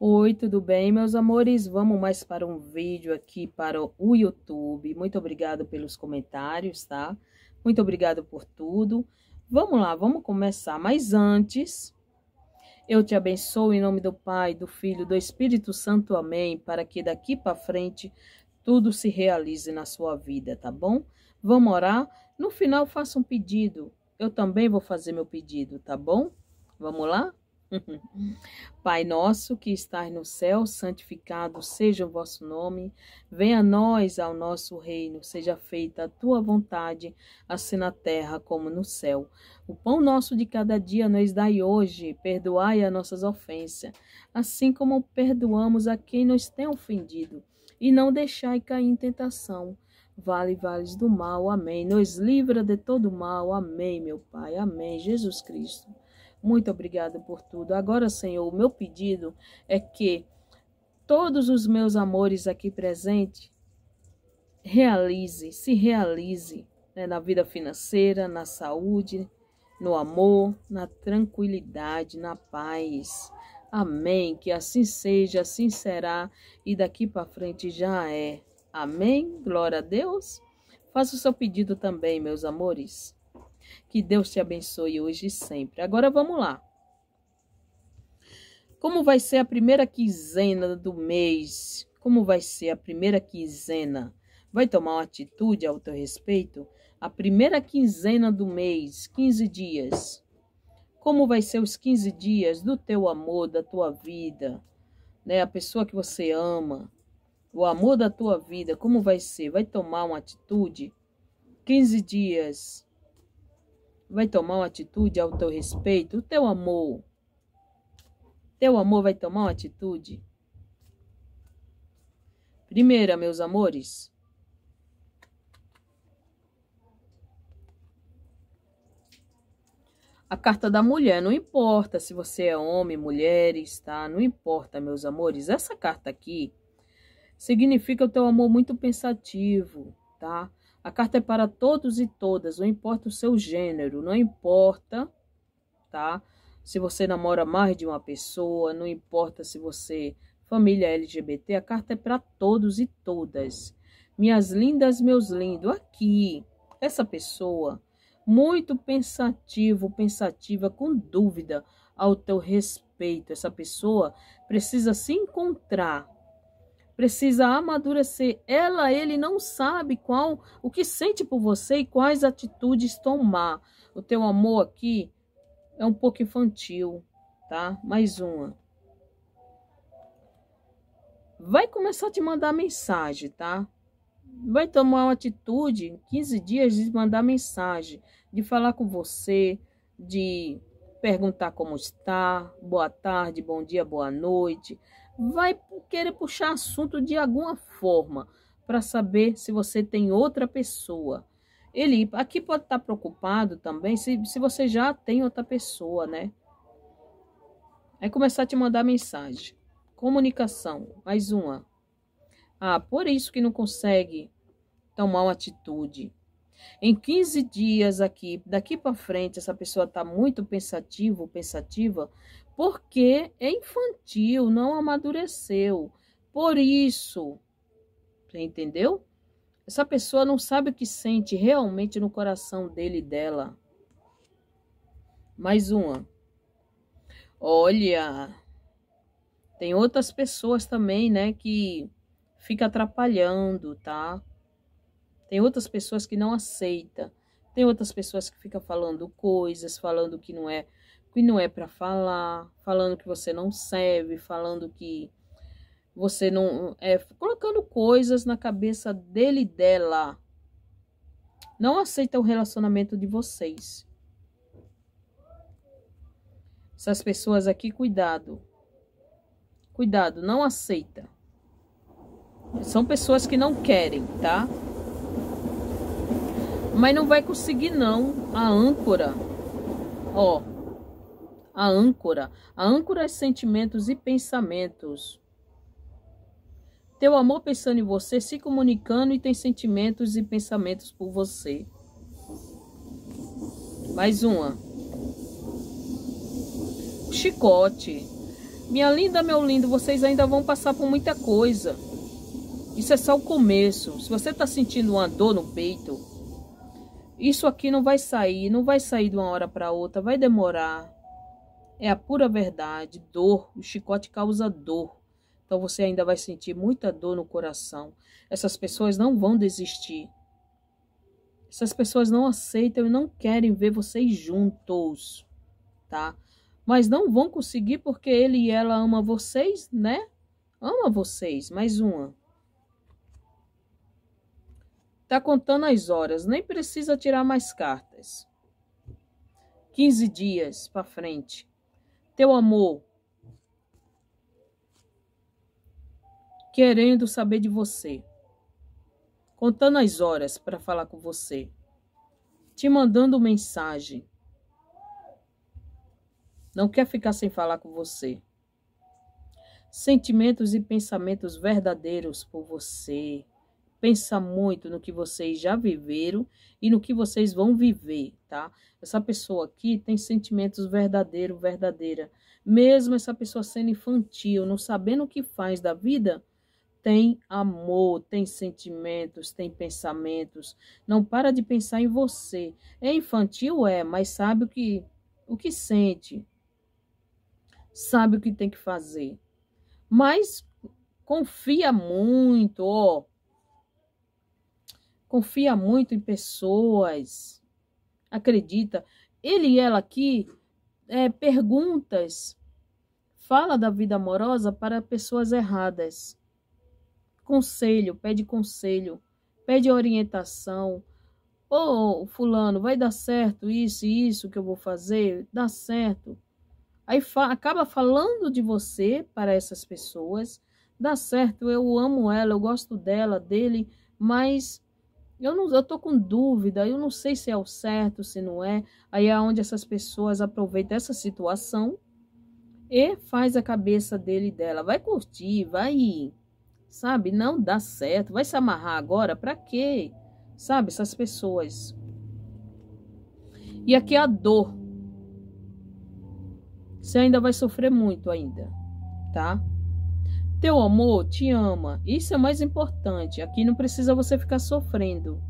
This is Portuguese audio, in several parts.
Oi, tudo bem, meus amores? Vamos mais para um vídeo aqui para o YouTube. Muito obrigado pelos comentários, tá? Muito obrigado por tudo. Vamos lá, vamos começar. Mas antes, eu te abençoo em nome do Pai, do Filho, do Espírito Santo. Amém. Para que daqui para frente tudo se realize na sua vida, tá bom? Vamos orar? No final, faça um pedido. Eu também vou fazer meu pedido, tá bom? Vamos lá? Pai nosso que estás no céu, santificado seja o vosso nome. Venha a nós ao nosso reino, seja feita a tua vontade, assim na terra como no céu. O pão nosso de cada dia nos dai hoje, perdoai as nossas ofensas, assim como perdoamos a quem nos tem ofendido, e não deixai cair em tentação. Vale, vales do mal, amém. Nos livra de todo mal, amém, meu Pai, amém, Jesus Cristo. Muito obrigado por tudo. Agora, Senhor, o meu pedido é que todos os meus amores aqui presentes realize, se realize né, na vida financeira, na saúde, no amor, na tranquilidade, na paz. Amém. Que assim seja, assim será e daqui para frente já é. Amém. Glória a Deus. Faça o seu pedido também, meus amores. Que Deus te abençoe hoje e sempre. Agora vamos lá. Como vai ser a primeira quinzena do mês? Como vai ser a primeira quinzena? Vai tomar uma atitude ao teu respeito? A primeira quinzena do mês, 15 dias. Como vai ser os 15 dias do teu amor, da tua vida? Né? A pessoa que você ama, o amor da tua vida, como vai ser? Vai tomar uma atitude? 15 dias vai tomar uma atitude ao teu respeito, o teu amor. Teu amor vai tomar uma atitude. Primeira, meus amores, a carta da mulher, não importa se você é homem, mulher, está, Não importa, meus amores. Essa carta aqui significa o teu amor muito pensativo, tá? A carta é para todos e todas, não importa o seu gênero, não importa, tá? Se você namora mais de uma pessoa, não importa se você família LGBT, a carta é para todos e todas. Minhas lindas, meus lindos, aqui, essa pessoa muito pensativo, pensativa, com dúvida ao teu respeito. Essa pessoa precisa se encontrar, precisa amadurecer. Ela, ele não sabe qual o que sente por você e quais atitudes tomar. O teu amor aqui é um pouco infantil, tá? Mais uma. Vai começar a te mandar mensagem, tá? Vai tomar uma atitude em 15 dias de mandar mensagem, de falar com você, de perguntar como está, boa tarde, bom dia, boa noite vai querer puxar assunto de alguma forma para saber se você tem outra pessoa. Ele aqui pode estar tá preocupado também se, se você já tem outra pessoa, né? Aí começar a te mandar mensagem. Comunicação, mais uma. Ah, por isso que não consegue tomar uma atitude. Em 15 dias aqui, daqui para frente, essa pessoa está muito pensativa ou pensativa, porque é infantil, não amadureceu. Por isso, você entendeu? Essa pessoa não sabe o que sente realmente no coração dele e dela. Mais uma. Olha, tem outras pessoas também, né, que fica atrapalhando, tá? Tem outras pessoas que não aceitam. Tem outras pessoas que ficam falando coisas, falando que não é que não é para falar, falando que você não serve, falando que você não é colocando coisas na cabeça dele dela. Não aceita o relacionamento de vocês. Essas pessoas aqui, cuidado. Cuidado, não aceita. São pessoas que não querem, tá? Mas não vai conseguir não a âncora. Ó, a âncora. A âncora é sentimentos e pensamentos. Teu amor pensando em você, se comunicando e tem sentimentos e pensamentos por você. Mais uma. Chicote. Minha linda, meu lindo, vocês ainda vão passar por muita coisa. Isso é só o começo. Se você está sentindo uma dor no peito, isso aqui não vai sair, não vai sair de uma hora para outra, vai demorar. É a pura verdade, dor, o chicote causa dor. Então você ainda vai sentir muita dor no coração. Essas pessoas não vão desistir. Essas pessoas não aceitam e não querem ver vocês juntos, tá? Mas não vão conseguir porque ele e ela ama vocês, né? Ama vocês, mais uma. Tá contando as horas, nem precisa tirar mais cartas. 15 dias para frente. Teu amor querendo saber de você. Contando as horas para falar com você. Te mandando mensagem. Não quer ficar sem falar com você. Sentimentos e pensamentos verdadeiros por você pensa muito no que vocês já viveram e no que vocês vão viver, tá? Essa pessoa aqui tem sentimentos verdadeiro, verdadeira. Mesmo essa pessoa sendo infantil, não sabendo o que faz da vida, tem amor, tem sentimentos, tem pensamentos. Não para de pensar em você. É infantil é, mas sabe o que o que sente. Sabe o que tem que fazer. Mas confia muito, ó confia muito em pessoas, acredita. Ele e ela aqui, é, perguntas, fala da vida amorosa para pessoas erradas. Conselho, pede conselho, pede orientação. Ô, oh, fulano, vai dar certo isso e isso que eu vou fazer? Dá certo. Aí fa acaba falando de você para essas pessoas. Dá certo, eu amo ela, eu gosto dela, dele, mas eu não eu tô com dúvida, eu não sei se é o certo, se não é. Aí é onde essas pessoas aproveitam essa situação e faz a cabeça dele e dela. Vai curtir, vai, sabe? Não dá certo, vai se amarrar agora, para quê? Sabe, essas pessoas. E aqui é a dor. Você ainda vai sofrer muito ainda, tá? Teu amor te ama. Isso é mais importante. Aqui não precisa você ficar sofrendo.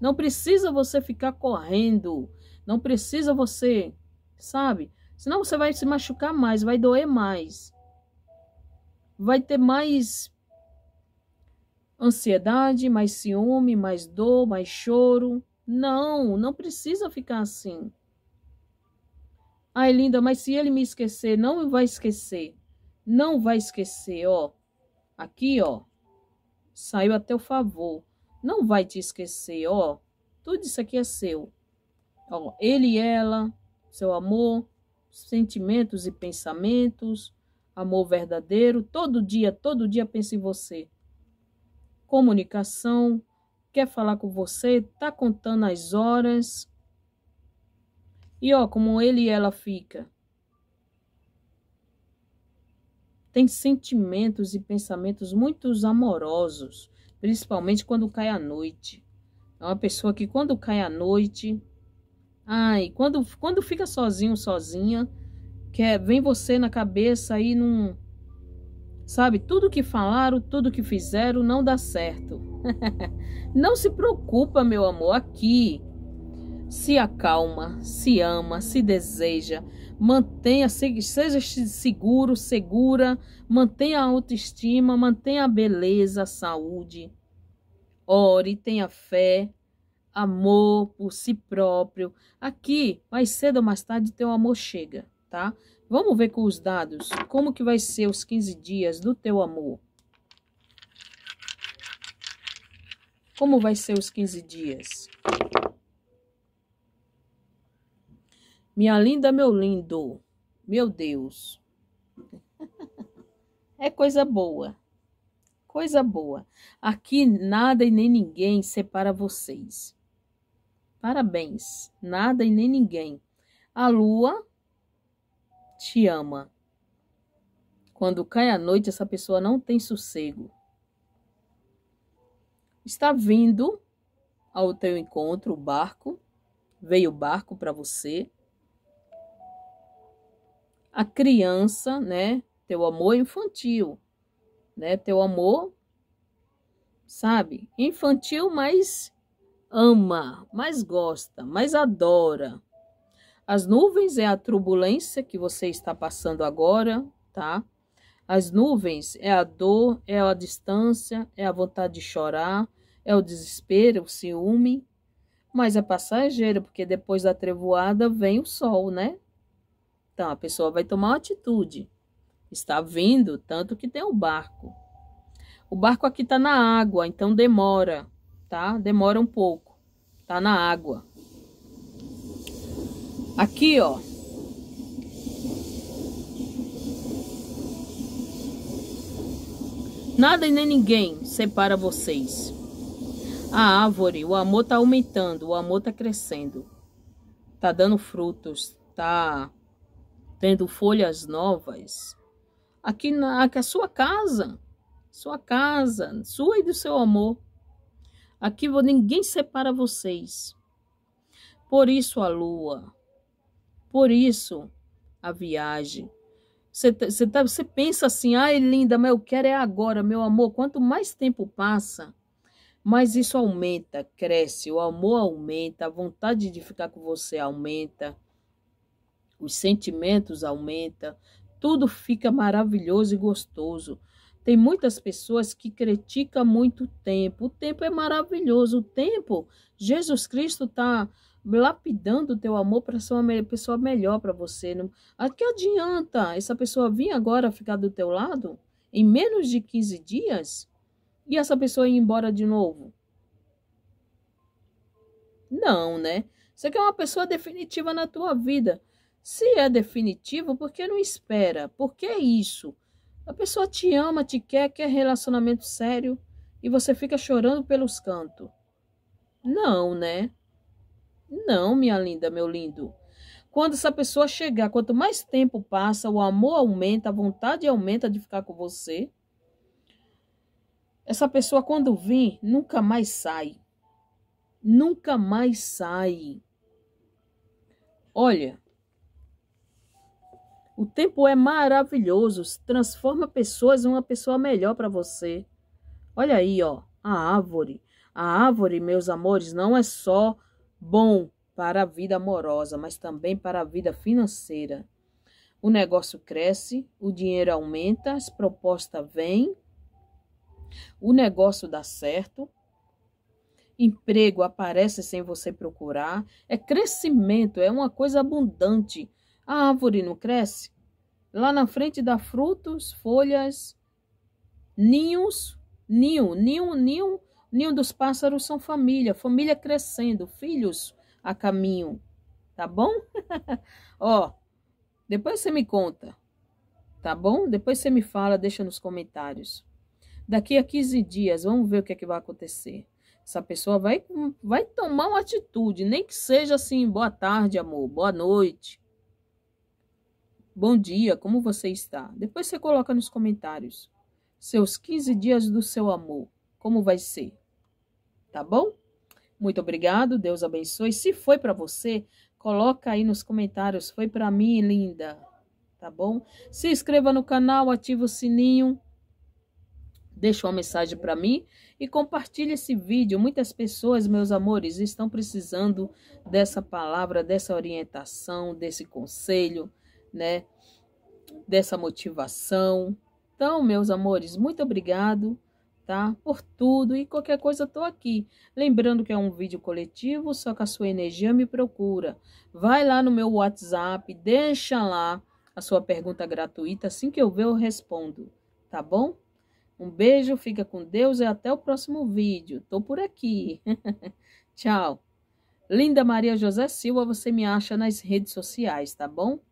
Não precisa você ficar correndo. Não precisa você, sabe? Senão você vai se machucar mais, vai doer mais. Vai ter mais ansiedade, mais ciúme, mais dor, mais choro. Não, não precisa ficar assim. Ai, linda, mas se ele me esquecer, não vai esquecer. Não vai esquecer, ó. Aqui, ó. Saiu a teu favor. Não vai te esquecer, ó. Tudo isso aqui é seu. Ó, ele e ela, seu amor, sentimentos e pensamentos, amor verdadeiro. Todo dia, todo dia pensa em você. Comunicação, quer falar com você, tá contando as horas. E ó, como ele e ela fica. tem sentimentos e pensamentos muito amorosos, principalmente quando cai a noite. É uma pessoa que quando cai a noite, ai, quando, quando fica sozinho, sozinha, que é, vem você na cabeça e não Sabe, tudo que falaram, tudo que fizeram não dá certo. não se preocupa, meu amor, aqui se acalma, se ama, se deseja, mantenha, seja seguro, segura, mantenha a autoestima, mantenha a beleza, a saúde. Ore, tenha fé, amor por si próprio. Aqui, mais cedo ou mais tarde, teu amor chega, tá? Vamos ver com os dados como que vai ser os 15 dias do teu amor. Como vai ser os 15 dias? Minha linda, meu lindo. Meu Deus. É coisa boa. Coisa boa. Aqui nada e nem ninguém separa vocês. Parabéns. Nada e nem ninguém. A lua te ama. Quando cai a noite, essa pessoa não tem sossego. Está vindo ao teu encontro o barco. Veio o barco para você a criança, né? Teu amor infantil, né? Teu amor, sabe? Infantil, mas ama, mais gosta, mais adora. As nuvens é a turbulência que você está passando agora, tá? As nuvens é a dor, é a distância, é a vontade de chorar, é o desespero, o ciúme, mas é passageiro, porque depois da trevoada vem o sol, né? Então, a pessoa vai tomar uma atitude. Está vindo, tanto que tem o um barco. O barco aqui está na água, então demora, tá? Demora um pouco. Está na água. Aqui, ó. Nada e nem ninguém separa vocês. A árvore, o amor está aumentando, o amor está crescendo. Está dando frutos, tá tendo folhas novas. Aqui na aqui a sua casa, sua casa, sua e do seu amor. Aqui ninguém separa vocês. Por isso a lua, por isso a viagem. Você, você, tá, você tá, pensa assim, ai linda, mas eu quero é agora, meu amor. Quanto mais tempo passa, mais isso aumenta, cresce, o amor aumenta, a vontade de ficar com você aumenta os sentimentos aumentam, tudo fica maravilhoso e gostoso. Tem muitas pessoas que criticam muito o tempo. O tempo é maravilhoso. O tempo, Jesus Cristo está lapidando o teu amor para ser uma pessoa melhor para você. Não, a que adianta essa pessoa vir agora ficar do teu lado em menos de 15 dias e essa pessoa ir embora de novo? Não, né? Você quer uma pessoa definitiva na tua vida. Se é definitivo, por que não espera? Por que isso? A pessoa te ama, te quer, quer relacionamento sério e você fica chorando pelos cantos. Não, né? Não, minha linda, meu lindo. Quando essa pessoa chegar, quanto mais tempo passa, o amor aumenta, a vontade aumenta de ficar com você. Essa pessoa, quando vir, nunca mais sai. Nunca mais sai. Olha, o tempo é maravilhoso, transforma pessoas em uma pessoa melhor para você. Olha aí, ó, a árvore. A árvore, meus amores, não é só bom para a vida amorosa, mas também para a vida financeira. O negócio cresce, o dinheiro aumenta, as propostas vêm, o negócio dá certo, emprego aparece sem você procurar, é crescimento, é uma coisa abundante. A árvore não cresce? Lá na frente dá frutos, folhas, ninhos, ninho, ninho, ninho, ninho dos pássaros são família, família crescendo, filhos a caminho, tá bom? Ó, depois você me conta, tá bom? Depois você me fala, deixa nos comentários. Daqui a 15 dias, vamos ver o que é que vai acontecer. Essa pessoa vai, vai tomar uma atitude, nem que seja assim, boa tarde, amor, boa noite. Bom dia, como você está? Depois você coloca nos comentários. Seus 15 dias do seu amor, como vai ser? Tá bom? Muito obrigado, Deus abençoe. Se foi para você, coloca aí nos comentários. Foi para mim, linda. Tá bom? Se inscreva no canal, ativa o sininho deixa uma mensagem para mim e compartilhe esse vídeo. Muitas pessoas, meus amores, estão precisando dessa palavra, dessa orientação, desse conselho, né? Dessa motivação. Então, meus amores, muito obrigado, tá? Por tudo e qualquer coisa tô aqui. Lembrando que é um vídeo coletivo, só que a sua energia me procura. Vai lá no meu WhatsApp, deixa lá a sua pergunta gratuita, assim que eu ver eu respondo, tá bom? Um beijo, fica com Deus e até o próximo vídeo. Tô por aqui. Tchau. Linda Maria José Silva, você me acha nas redes sociais, tá bom?